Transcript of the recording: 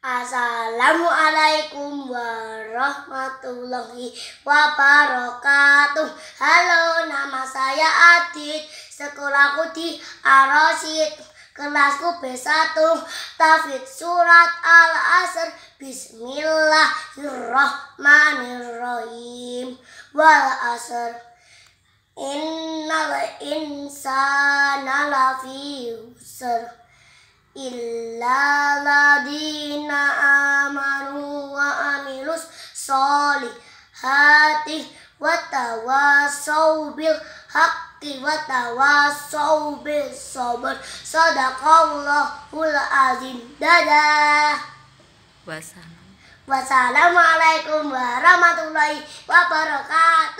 Assalamualaikum warahmatullahi wabarakatuh. Halo, nama saya Adit. Sekolahku di Arosit Kelasku B1 Tafid Surat Al-Asr Bismillahirrahmanirrahim Wal Asr Innal insana lafi usr Illallah ladina amanu wa amilus solihati wa tawasau bil haqqi wa tawasau bil sabr sadaqallahul azim dadah wassalam wassalamualaikum warahmatullahi wabarakatuh